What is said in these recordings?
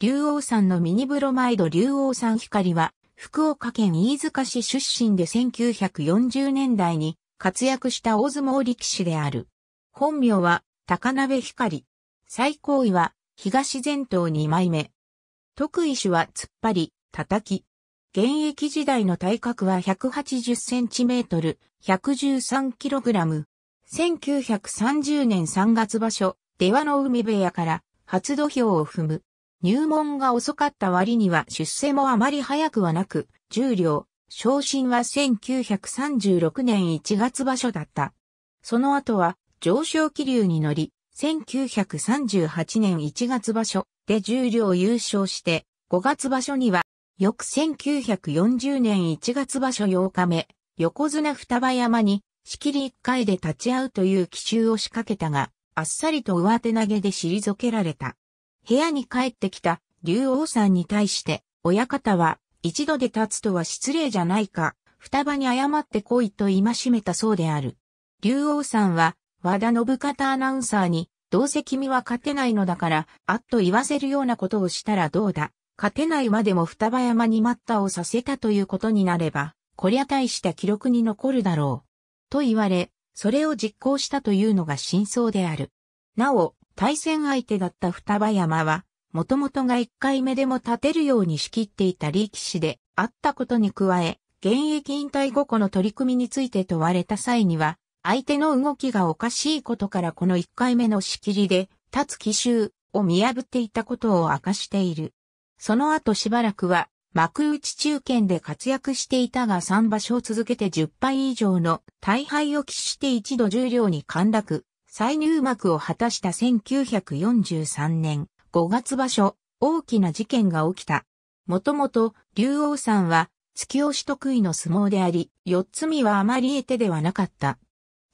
竜王山のミニブロマイド竜王山光は、福岡県飯塚市出身で1940年代に活躍した大相撲力士である。本名は高鍋光。最高位は東前頭2枚目。得意種は突っ張り、叩き。現役時代の体格は1 8 0トル、1 1 3ラム。1930年3月場所、出羽の海部屋から初土俵を踏む。入門が遅かった割には出世もあまり早くはなく、重量、昇進は1936年1月場所だった。その後は上昇気流に乗り、1938年1月場所で重量優勝して、5月場所には、翌1940年1月場所8日目、横綱双葉山に、仕切り1回で立ち会うという奇襲を仕掛けたが、あっさりと上手投げで退けられた。部屋に帰ってきた竜王さんに対して、親方は、一度で立つとは失礼じゃないか、双葉に謝って来いと戒めたそうである。竜王さんは、和田信方アナウンサーに、どうせ君は勝てないのだから、あっと言わせるようなことをしたらどうだ。勝てないまでも双葉山に待ったをさせたということになれば、こりゃ大した記録に残るだろう。と言われ、それを実行したというのが真相である。なお、対戦相手だった双葉山は、もともとが1回目でも立てるように仕切っていた力士であったことに加え、現役引退後この取り組みについて問われた際には、相手の動きがおかしいことからこの1回目の仕切りで、立つ奇襲を見破っていたことを明かしている。その後しばらくは、幕内中堅で活躍していたが3場所を続けて10敗以上の大敗を喫して一度重量に陥落、再入幕を果たした1943年5月場所、大きな事件が起きた。もともと、竜王さんは、突き押し得意の相撲であり、四つ身はあまり得手ではなかった。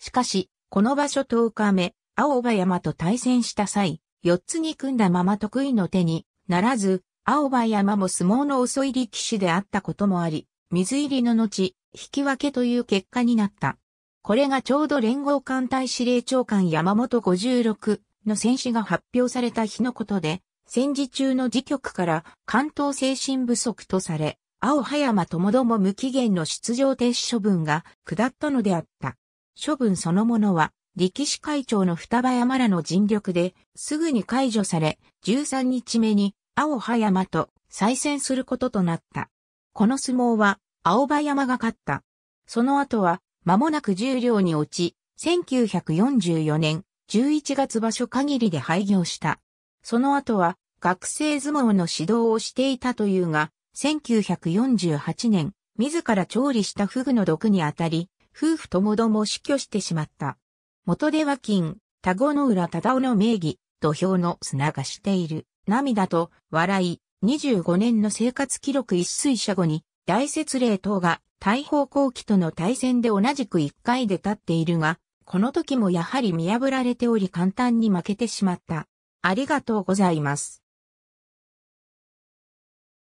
しかし、この場所10日目、青葉山と対戦した際、四つに組んだまま得意の手にならず、青葉山も相撲の遅い力士であったこともあり、水入りの後、引き分けという結果になった。これがちょうど連合艦隊司令長官山本56の戦死が発表された日のことで、戦時中の時局から関東精神不足とされ、青葉山ともども無期限の出場停止処分が下ったのであった。処分そのものは、力士会長の双葉山らの尽力で、すぐに解除され、13日目に青葉山と再戦することとなった。この相撲は、青葉山が勝った。その後は、間もなく重量に落ち、1944年11月場所限りで廃業した。その後は学生相撲の指導をしていたというが、1948年、自ら調理したフグの毒にあたり、夫婦ともども死去してしまった。元では金、田子の浦忠夫の名義、土俵の砂がしている、涙と笑い、25年の生活記録一水車後に、大雪霊等が大砲後期との対戦で同じく1回で立っているが、この時もやはり見破られており簡単に負けてしまった。ありがとうございます。